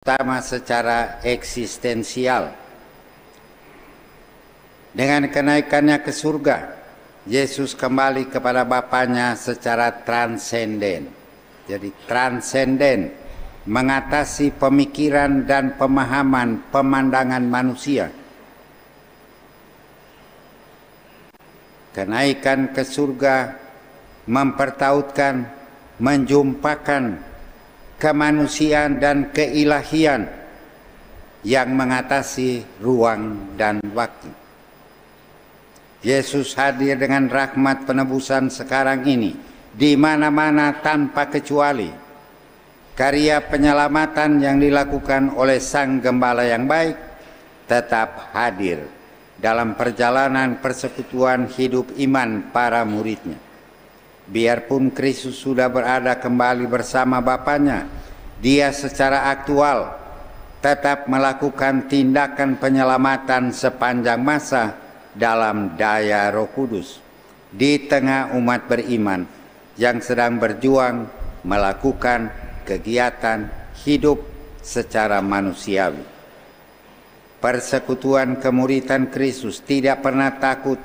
Tama secara eksistensial. Dengan kenaikannya ke surga, Yesus kembali kepada Bapaknya secara transenden. Jadi transenden mengatasi pemikiran dan pemahaman pemandangan manusia. Kenaikan ke surga mempertautkan, menjumpakan kemanusiaan dan keilahian yang mengatasi ruang dan waktu. Yesus hadir dengan rahmat penebusan sekarang ini di mana-mana tanpa kecuali. Karya penyelamatan yang dilakukan oleh Sang Gembala yang baik tetap hadir dalam perjalanan persekutuan hidup iman para muridnya. Biarpun Kristus sudah berada kembali bersama Bapaknya, dia secara aktual tetap melakukan tindakan penyelamatan sepanjang masa dalam daya Roh Kudus di tengah umat beriman yang sedang berjuang melakukan kegiatan hidup secara manusiawi. Persekutuan kemuritan Kristus tidak pernah takut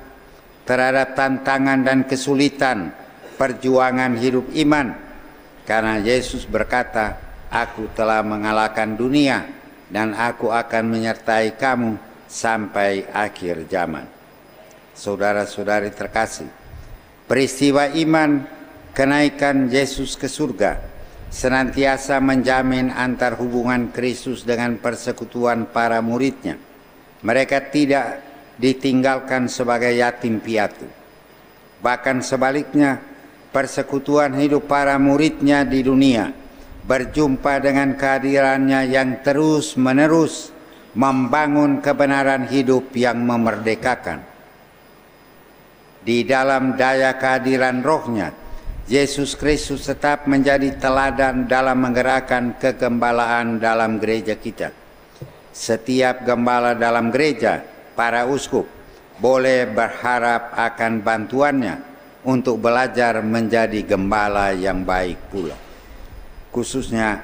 terhadap tantangan dan kesulitan perjuangan hidup iman karena Yesus berkata aku telah mengalahkan dunia dan aku akan menyertai kamu sampai akhir zaman saudara-saudari terkasih peristiwa iman kenaikan Yesus ke surga senantiasa menjamin antar hubungan Kristus dengan persekutuan para muridnya. Mereka tidak ditinggalkan sebagai yatim piatu. Bahkan sebaliknya, persekutuan hidup para muridnya di dunia, berjumpa dengan kehadirannya yang terus-menerus membangun kebenaran hidup yang memerdekakan. Di dalam daya kehadiran rohnya, Yesus Kristus tetap menjadi teladan dalam menggerakkan kegembalaan dalam gereja kita. Setiap gembala dalam gereja, para uskup, boleh berharap akan bantuannya untuk belajar menjadi gembala yang baik pula. Khususnya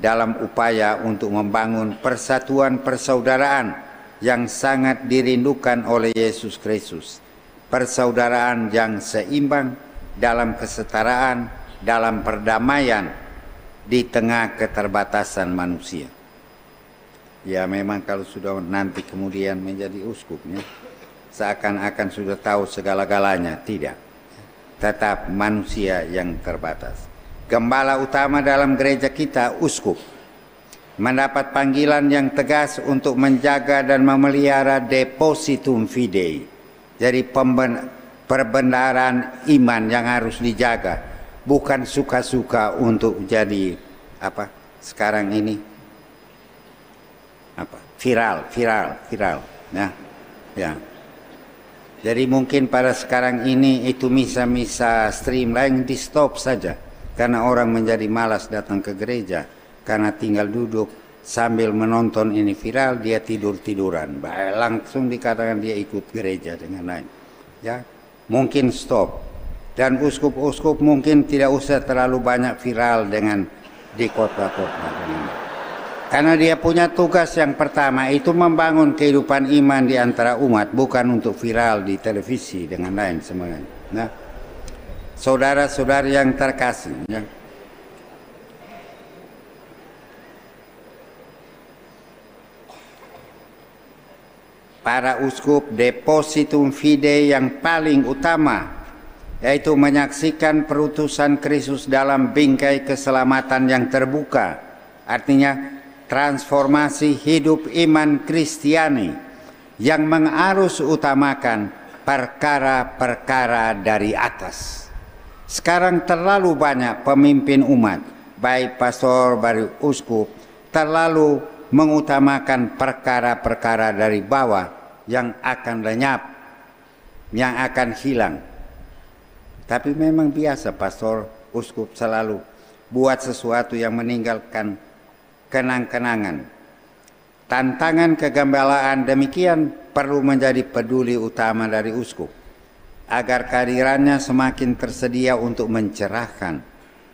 dalam upaya untuk membangun persatuan persaudaraan yang sangat dirindukan oleh Yesus Kristus. Persaudaraan yang seimbang dalam kesetaraan, dalam perdamaian di tengah keterbatasan manusia. Ya memang kalau sudah nanti kemudian menjadi uskupnya seakan-akan sudah tahu segala-galanya, tidak tetap manusia yang terbatas. Gembala utama dalam gereja kita, uskup, mendapat panggilan yang tegas untuk menjaga dan memelihara depositum fidei. Jadi perbendaharaan iman yang harus dijaga, bukan suka-suka untuk jadi apa sekarang ini apa viral, viral, viral. ya. ya. Jadi mungkin pada sekarang ini itu misa-misa streamline di stop saja. Karena orang menjadi malas datang ke gereja. Karena tinggal duduk sambil menonton ini viral dia tidur-tiduran. baik Langsung dikatakan dia ikut gereja dengan lain. Ya, mungkin stop. Dan uskup-uskup mungkin tidak usah terlalu banyak viral dengan di kota-kota. Karena dia punya tugas yang pertama itu membangun kehidupan iman di antara umat, bukan untuk viral di televisi dengan lain semuanya. Nah, ya. saudara-saudara yang terkasih, ya. para uskup depositum fide yang paling utama yaitu menyaksikan perutusan Kristus dalam bingkai keselamatan yang terbuka artinya transformasi hidup iman Kristiani yang mengarus utamakan perkara-perkara dari atas. Sekarang terlalu banyak pemimpin umat, baik pastor, baik uskup, terlalu mengutamakan perkara-perkara dari bawah yang akan lenyap, yang akan hilang. Tapi memang biasa pastor, uskup selalu buat sesuatu yang meninggalkan kenang-kenangan. Tantangan kegembalaan demikian perlu menjadi peduli utama dari uskup agar kehadirannya semakin tersedia untuk mencerahkan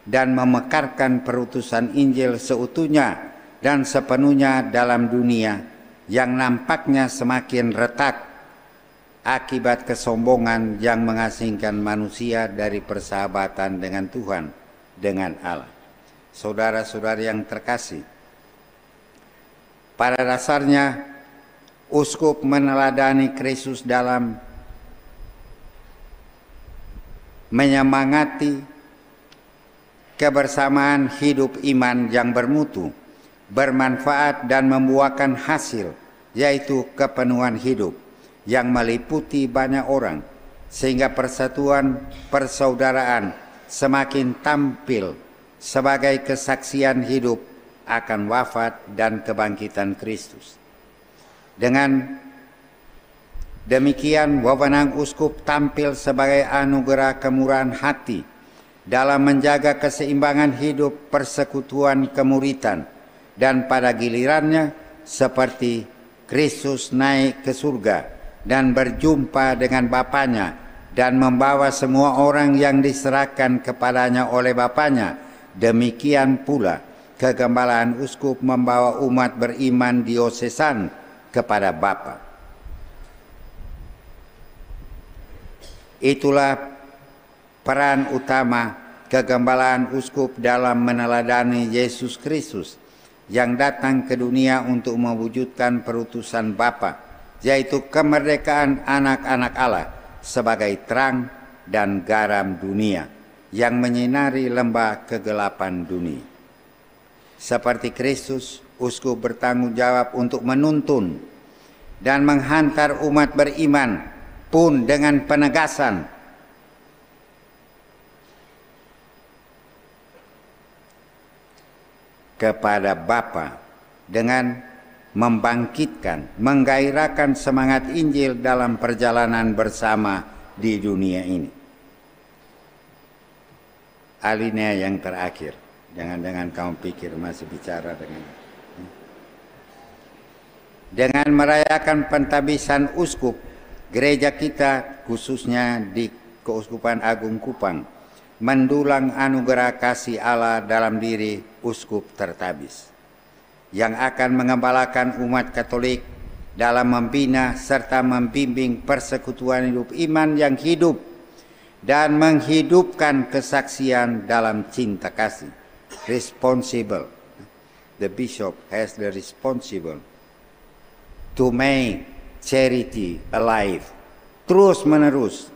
dan memekarkan perutusan Injil seutuhnya dan sepenuhnya dalam dunia yang nampaknya semakin retak akibat kesombongan yang mengasingkan manusia dari persahabatan dengan Tuhan, dengan Allah. Saudara-saudara yang terkasih, pada dasarnya, uskup meneladani Kristus dalam menyemangati kebersamaan hidup iman yang bermutu, bermanfaat dan membuahkan hasil, yaitu kepenuhan hidup yang meliputi banyak orang, sehingga persatuan persaudaraan semakin tampil sebagai kesaksian hidup akan wafat dan kebangkitan Kristus. Dengan demikian wewenang uskup tampil sebagai anugerah kemurahan hati dalam menjaga keseimbangan hidup persekutuan kemuritan dan pada gilirannya seperti Kristus naik ke surga dan berjumpa dengan Bapanya dan membawa semua orang yang diserahkan kepadanya oleh Bapanya. Demikian pula, kegembalaan uskup membawa umat beriman diosesan kepada Bapa. Itulah peran utama kegembalaan uskup dalam meneladani Yesus Kristus yang datang ke dunia untuk mewujudkan perutusan Bapa, yaitu kemerdekaan anak-anak Allah sebagai terang dan garam dunia yang menyinari lembah kegelapan dunia. Seperti Kristus, uskup bertanggung jawab untuk menuntun dan menghantar umat beriman pun dengan penegasan kepada Bapa dengan membangkitkan, menggairahkan semangat Injil dalam perjalanan bersama di dunia ini. Alinea yang terakhir. Jangan dengan kamu pikir masih bicara dengan eh. dengan merayakan pentabisan uskup gereja kita khususnya di Keuskupan Agung Kupang mendulang anugerah kasih Allah dalam diri uskup tertabis yang akan mengembalakan umat Katolik dalam membina serta membimbing persekutuan hidup iman yang hidup dan menghidupkan kesaksian dalam cinta kasih responsible. The bishop has the responsible to make charity alive terus menerus.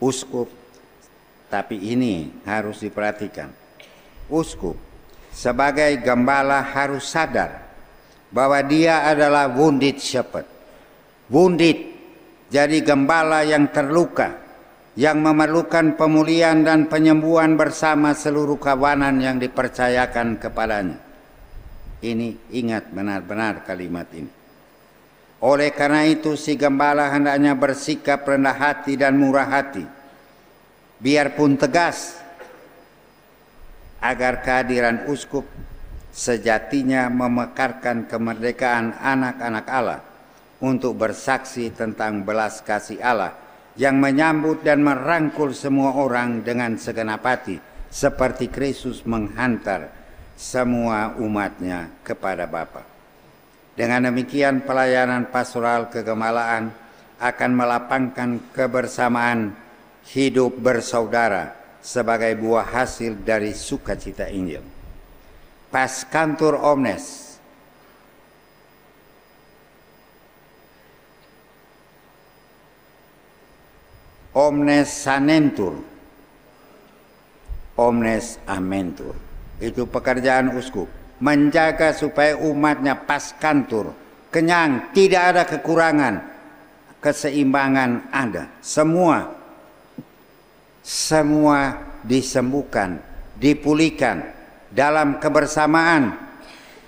Uskup, tapi ini harus diperhatikan. Uskup sebagai gembala harus sadar bahwa dia adalah wounded shepherd. Wounded, jadi gembala yang terluka yang memerlukan pemulihan dan penyembuhan bersama seluruh kawanan yang dipercayakan kepadanya. Ini ingat benar-benar kalimat ini. Oleh karena itu si gembala hendaknya bersikap rendah hati dan murah hati. Biarpun tegas agar kehadiran uskup sejatinya memekarkan kemerdekaan anak-anak Allah untuk bersaksi tentang belas kasih Allah yang menyambut dan merangkul semua orang dengan segenap hati seperti Kristus menghantar semua umatnya kepada Bapa. Dengan demikian pelayanan pastoral kegemalaan akan melapangkan kebersamaan hidup bersaudara sebagai buah hasil dari sukacita Injil. Pas kantor Omnes omnes sanentur, omnes amentur. Itu pekerjaan uskup, menjaga supaya umatnya pas kantur, kenyang, tidak ada kekurangan, keseimbangan ada. Semua, semua disembuhkan, dipulihkan dalam kebersamaan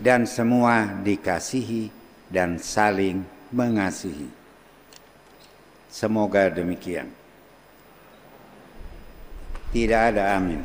dan semua dikasihi dan saling mengasihi. Semoga demikian. قيل على عام